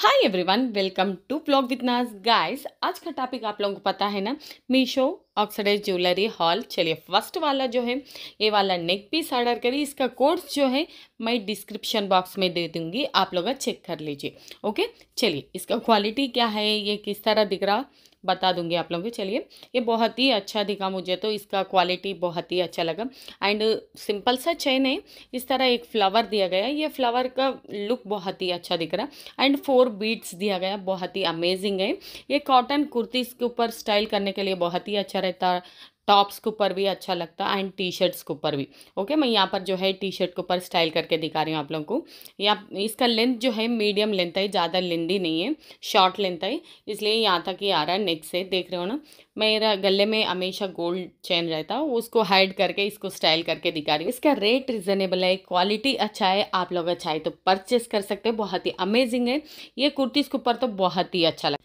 hi everyone welcome to blog with Naaz guys आज का topic आप लोगों को पता है ना मीशो ऑक्सीडाइज ज्वेलरी हॉल चलिए फर्स्ट वाला जो है ये वाला नेक पीस ऑर्डर करिए इसका कोर्स जो है मैं डिस्क्रिप्शन बॉक्स में दे दूँगी आप लोग चेक कर लीजिए ओके चलिए इसका क्वालिटी क्या है ये किस तरह दिख रहा बता दूंगी आप लोगों को चलिए ये बहुत ही अच्छा दिखा मुझे तो इसका क्वालिटी बहुत ही अच्छा लगा एंड सिंपल सा चेन है इस तरह एक फ्लावर दिया गया ये फ्लावर का लुक बहुत ही अच्छा दिख रहा एंड फोर बीट्स दिया गया बहुत ही अमेजिंग है ये कॉटन कुर्ती इसके ऊपर स्टाइल करने के लिए बहुत ही अच्छा रहता है टॉप्स के ऊपर भी अच्छा लगता है एंड टी शर्ट्स के ऊपर भी ओके मैं यहाँ पर जो है टी शर्ट के ऊपर स्टाइल करके दिखा रही हूँ आप लोगों को या इसका लेंथ जो है मीडियम लेंथ है ज़्यादा लेंदी नहीं है शॉर्ट लेंथ है इसलिए यहाँ तक ही आ रहा है नेक से देख रहे हो ना मेरा गले में हमेशा गोल्ड चेन रहता है उसको हाइड करके इसको स्टाइल करके दिखा रही हूँ इसका रेट रिजनेबल है क्वालिटी अच्छा है आप लोग अच्छा है तो परचेस कर सकते हैं बहुत ही अमेजिंग है ये कुर्तीज़ के ऊपर तो बहुत ही अच्छा लगता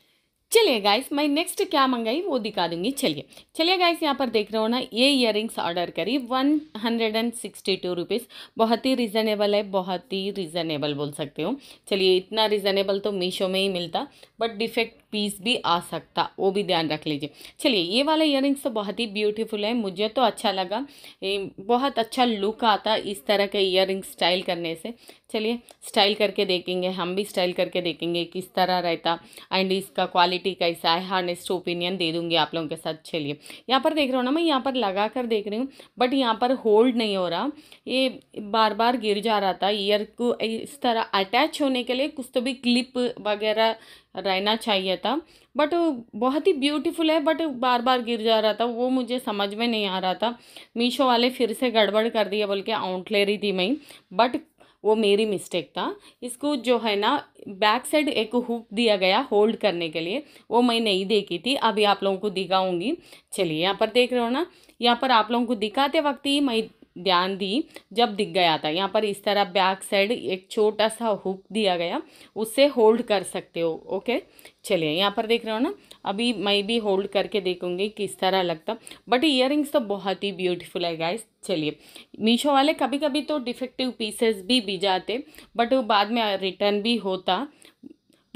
चलिए गाइस मैं नेक्स्ट क्या मंगाई वो दिखा दूंगी चलिए चलिए गाइस यहाँ पर देख रहे हो ना ये इयर ऑर्डर करी one hundred and sixty two rupees बहुत ही रिजनेबल है बहुत ही रिजनेबल बोल सकते हो चलिए इतना रिजनेबल तो मीशो में ही मिलता बट डिफेक्ट पीस भी आ सकता वो भी ध्यान रख लीजिए चलिए ये वाला इयर तो बहुत ही ब्यूटीफुल है मुझे तो अच्छा लगा बहुत अच्छा लुक आता इस तरह के इयर स्टाइल करने से चलिए स्टाइल करके देखेंगे हम भी स्टाइल करके देखेंगे किस तरह रहता एंड इसका क्वालिटी कैसा है हार्नेस्ट ओपिनियन दे दूँगी आप लोगों के साथ चलिए यहाँ पर देख रहा हूँ ना मैं यहाँ पर लगा कर देख रही हूँ बट यहाँ पर होल्ड नहीं हो रहा ये बार बार गिर जा रहा था ईयर को इस तरह अटैच होने के लिए कुछ तो भी क्लिप वगैरह रहना चाहिए था बट बहुत ही ब्यूटीफुल है बट बार बार गिर जा रहा था वो मुझे समझ में नहीं आ रहा था मीशो वाले फिर से गड़बड़ कर दिया बोल के आउट ले रही थी मैं बट वो मेरी मिस्टेक था इसको जो है ना बैक साइड एक हुक दिया गया होल्ड करने के लिए वो मैं नहीं देखी थी अभी आप लोगों को दिखाऊंगी चलिए यहाँ पर देख रहे हो ना यहाँ पर आप लोगों को दिखाते वक्त ही मैं ध्यान दी जब दिख गया था यहाँ पर इस तरह बैक साइड एक छोटा सा हुक दिया गया उससे होल्ड कर सकते हो ओके चलिए यहाँ पर देख रहे हो ना अभी मैं भी होल्ड करके देखूंगी किस तरह लगता बट इयर तो बहुत ही ब्यूटीफुल है गाइस चलिए मीशो वाले कभी कभी तो डिफेक्टिव पीसेस भी भी जाते बट बाद में रिटर्न भी होता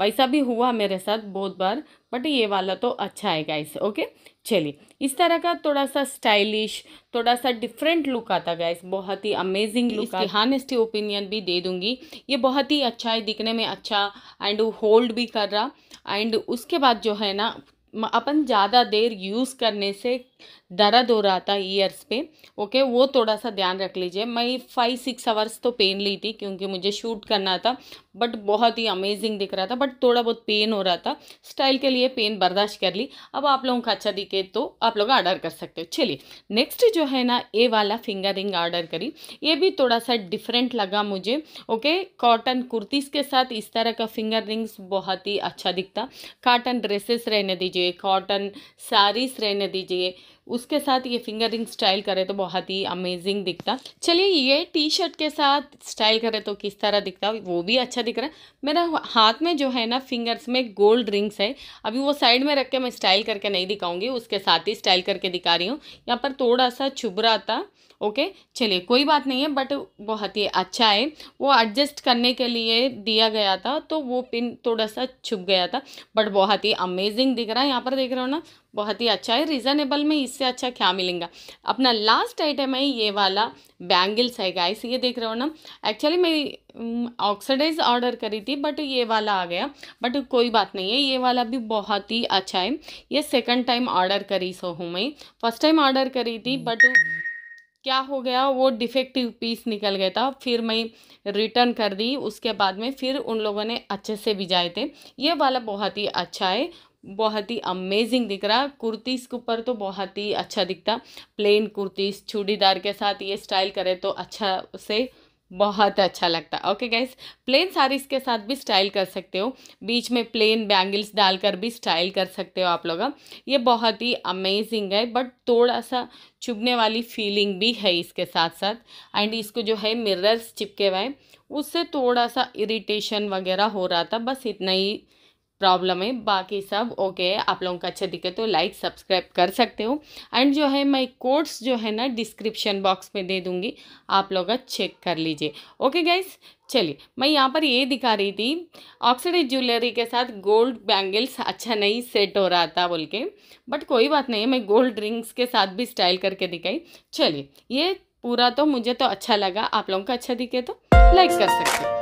वैसा भी हुआ मेरे साथ बहुत बार बट ये वाला तो अच्छा है गाइस ओके चलिए इस तरह का थोड़ा सा स्टाइलिश थोड़ा सा डिफरेंट लुक आता गाइस बहुत ही अमेजिंग लुक इसकी हानेस्टी ओपिनियन भी दे दूंगी ये बहुत ही अच्छा है दिखने में अच्छा एंड होल्ड भी कर रहा एंड उसके बाद जो है ना अपन ज़्यादा देर यूज़ करने से दर्द हो रहा था ईयर्स पे ओके वो थोड़ा सा ध्यान रख लीजिए मैं फाइव सिक्स आवर्स तो पेन ली थी क्योंकि मुझे शूट करना था बट बहुत ही अमेजिंग दिख रहा था बट थोड़ा बहुत पेन हो रहा था स्टाइल के लिए पेन बर्दाश्त कर ली अब आप लोगों का अच्छा दिखे तो आप लोग ऑर्डर कर सकते हो चलिए नेक्स्ट जो है ना ये वाला फिंगर रिंग ऑर्डर करी ये भी थोड़ा सा डिफरेंट लगा मुझे ओके कॉटन कुर्तीज़ के साथ इस तरह का फिंगर रिंग्स बहुत ही अच्छा दिखता कॉटन ड्रेसेस रहने दीजिए कॉटन साड़ीस रहने दीजिए उसके साथ ये फिंगरिंग स्टाइल करे तो बहुत ही अमेजिंग दिखता चलिए ये टी शर्ट के साथ स्टाइल करे तो किस तरह दिखता वो भी अच्छा दिख रहा है मेरा हाथ में जो है ना फिंगर्स में गोल्ड रिंग्स है अभी वो साइड में रख के मैं स्टाइल करके नहीं दिखाऊंगी उसके साथ ही स्टाइल करके दिखा रही हूँ यहाँ पर थोड़ा सा छुभ रहा था ओके चलिए कोई बात नहीं है बट बहुत ही अच्छा है वो एडजस्ट करने के लिए दिया गया था तो वो पिन थोड़ा सा छुप गया था बट बहुत ही अमेजिंग दिख रहा है यहाँ पर देख रहे हो ना बहुत ही अच्छा है रीज़नेबल में इससे अच्छा क्या मिलेगा अपना लास्ट आइटम है ये वाला बैंगल्स है गाइस ये देख रहे हो ना एक्चुअली मैं ऑक्सीडाइज ऑर्डर करी थी बट ये वाला आ गया बट कोई बात नहीं है ये वाला भी बहुत ही अच्छा है ये सेकंड टाइम ऑर्डर करी सो हूँ मैं फर्स्ट टाइम ऑर्डर करी थी बट क्या हो गया वो डिफेक्टिव पीस निकल गया था फिर मैं रिटर्न कर दी उसके बाद में फिर उन लोगों ने अच्छे से भिजाए थे ये वाला बहुत ही अच्छा है बहुत ही अमेजिंग दिख रहा कुर्तीज़ के ऊपर तो बहुत ही अच्छा दिखता प्लेन कुर्तीज़ चूड़ीदार के साथ ये स्टाइल करें तो अच्छा से बहुत अच्छा लगता है ओके गाइज प्लेन साड़ीज़ के साथ भी स्टाइल कर सकते हो बीच में प्लेन बैंगल्स डालकर भी स्टाइल कर सकते हो आप लोग ये बहुत ही अमेजिंग है बट थोड़ा सा चुभने वाली फीलिंग भी है इसके साथ साथ एंड इसको जो है मिरर्स चिपके हुए उससे थोड़ा सा इरिटेशन वगैरह हो रहा था बस इतना ही प्रॉब्लम है बाकी सब ओके है आप लोगों को अच्छा दिखे तो लाइक सब्सक्राइब कर सकते हो एंड जो है मैं कोड्स जो है ना डिस्क्रिप्शन बॉक्स में दे दूँगी आप लोग चेक कर लीजिए ओके गाइज चलिए मैं यहाँ पर ये दिखा रही थी ऑक्सीडेड ज्वेलरी के साथ गोल्ड बैंगल्स अच्छा नहीं सेट हो रहा था बोल के बट कोई बात नहीं मैं गोल्ड रिंग्स के साथ भी स्टाइल करके दिखाई चलिए ये पूरा तो मुझे तो अच्छा लगा आप लोगों का अच्छा दिखे तो लाइक कर सकते हो